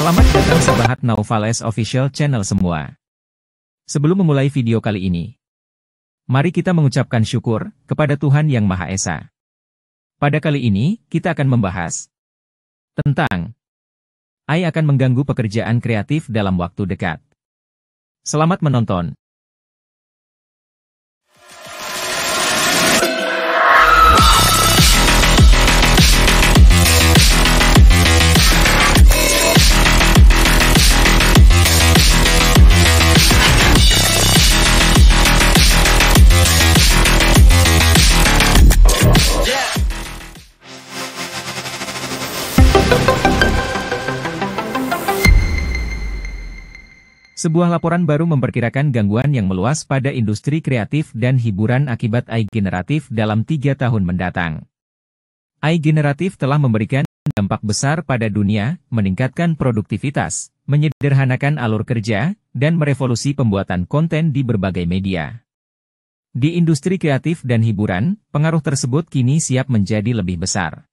Selamat datang Naufal Naufales Official Channel semua. Sebelum memulai video kali ini, mari kita mengucapkan syukur kepada Tuhan Yang Maha Esa. Pada kali ini, kita akan membahas tentang AI akan mengganggu pekerjaan kreatif dalam waktu dekat. Selamat menonton! Sebuah laporan baru memperkirakan gangguan yang meluas pada industri kreatif dan hiburan akibat AI generatif dalam tiga tahun mendatang. AI generatif telah memberikan dampak besar pada dunia, meningkatkan produktivitas, menyederhanakan alur kerja, dan merevolusi pembuatan konten di berbagai media. Di industri kreatif dan hiburan, pengaruh tersebut kini siap menjadi lebih besar.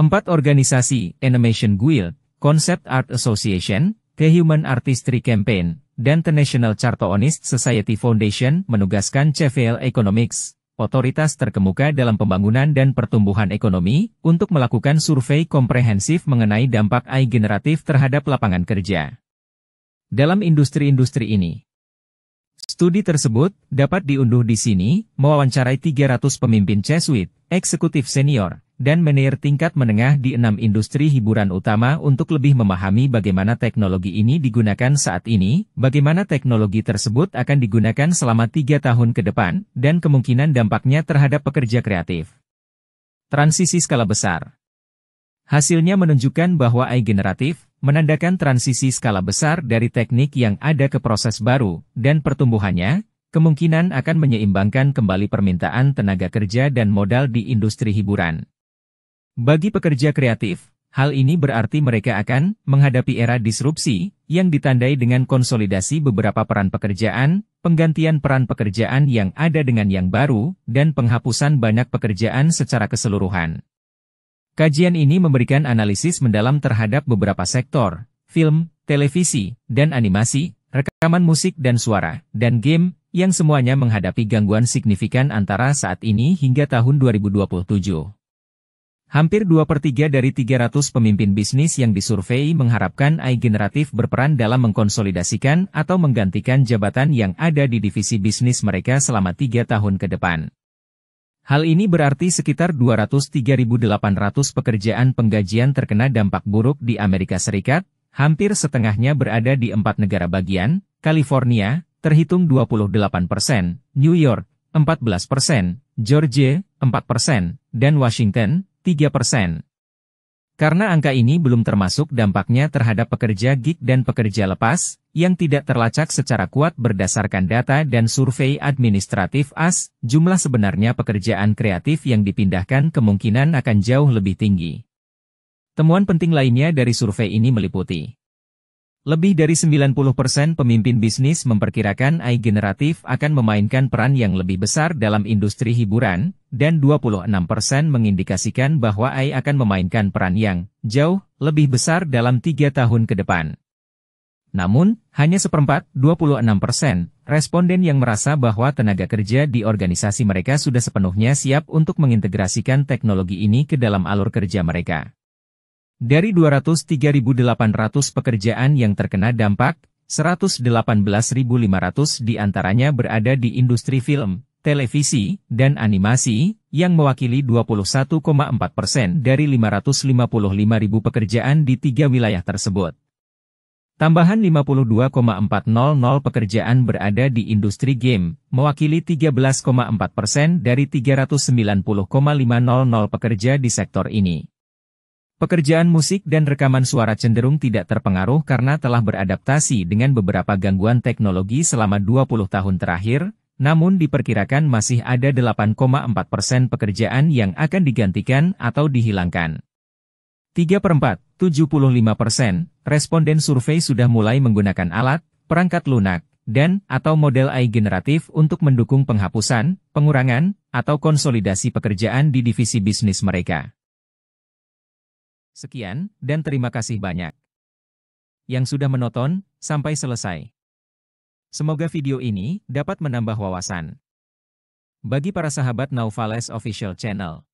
Empat organisasi, Animation Guild, Concept Art Association, The Human Artistry Campaign, dan The National Chartoonist Society Foundation menugaskan CVL Economics, otoritas terkemuka dalam pembangunan dan pertumbuhan ekonomi, untuk melakukan survei komprehensif mengenai dampak AI generatif terhadap lapangan kerja. Dalam industri-industri ini, studi tersebut dapat diunduh di sini, mewawancarai 300 pemimpin C-suite, eksekutif senior, dan manajer tingkat menengah di enam industri hiburan utama untuk lebih memahami bagaimana teknologi ini digunakan saat ini, bagaimana teknologi tersebut akan digunakan selama tiga tahun ke depan, dan kemungkinan dampaknya terhadap pekerja kreatif. Transisi skala besar Hasilnya menunjukkan bahwa AI generatif menandakan transisi skala besar dari teknik yang ada ke proses baru, dan pertumbuhannya, kemungkinan akan menyeimbangkan kembali permintaan tenaga kerja dan modal di industri hiburan. Bagi pekerja kreatif, hal ini berarti mereka akan menghadapi era disrupsi yang ditandai dengan konsolidasi beberapa peran pekerjaan, penggantian peran pekerjaan yang ada dengan yang baru, dan penghapusan banyak pekerjaan secara keseluruhan. Kajian ini memberikan analisis mendalam terhadap beberapa sektor, film, televisi, dan animasi, rekaman musik dan suara, dan game, yang semuanya menghadapi gangguan signifikan antara saat ini hingga tahun 2027. Hampir dua per 3 dari 300 pemimpin bisnis yang disurvei mengharapkan AI generatif berperan dalam mengkonsolidasikan atau menggantikan jabatan yang ada di divisi bisnis mereka selama tiga tahun ke depan. Hal ini berarti sekitar 203.800 pekerjaan penggajian terkena dampak buruk di Amerika Serikat, hampir setengahnya berada di empat negara bagian, California, terhitung 28 persen, New York, 14 persen, Georgia, 4 persen, dan Washington, 3%. persen. Karena angka ini belum termasuk dampaknya terhadap pekerja gig dan pekerja lepas, yang tidak terlacak secara kuat berdasarkan data dan survei administratif AS, jumlah sebenarnya pekerjaan kreatif yang dipindahkan kemungkinan akan jauh lebih tinggi. Temuan penting lainnya dari survei ini meliputi lebih dari 90% pemimpin bisnis memperkirakan AI generatif akan memainkan peran yang lebih besar dalam industri hiburan, dan 26% mengindikasikan bahwa AI akan memainkan peran yang jauh lebih besar dalam tiga tahun ke depan. Namun, hanya seperempat, 26%, responden yang merasa bahwa tenaga kerja di organisasi mereka sudah sepenuhnya siap untuk mengintegrasikan teknologi ini ke dalam alur kerja mereka. Dari 203.800 pekerjaan yang terkena dampak, 118.500 diantaranya berada di industri film, televisi, dan animasi, yang mewakili 21,4 persen dari 555.000 pekerjaan di tiga wilayah tersebut. Tambahan 52,400 pekerjaan berada di industri game, mewakili 13,4 persen dari 390,500 pekerja di sektor ini. Pekerjaan musik dan rekaman suara cenderung tidak terpengaruh karena telah beradaptasi dengan beberapa gangguan teknologi selama 20 tahun terakhir, namun diperkirakan masih ada 8,4% persen pekerjaan yang akan digantikan atau dihilangkan. 3 per 4, 75%, responden survei sudah mulai menggunakan alat, perangkat lunak, dan atau model AI generatif untuk mendukung penghapusan, pengurangan, atau konsolidasi pekerjaan di divisi bisnis mereka. Sekian, dan terima kasih banyak. Yang sudah menonton, sampai selesai. Semoga video ini dapat menambah wawasan. Bagi para sahabat Naufales Official Channel.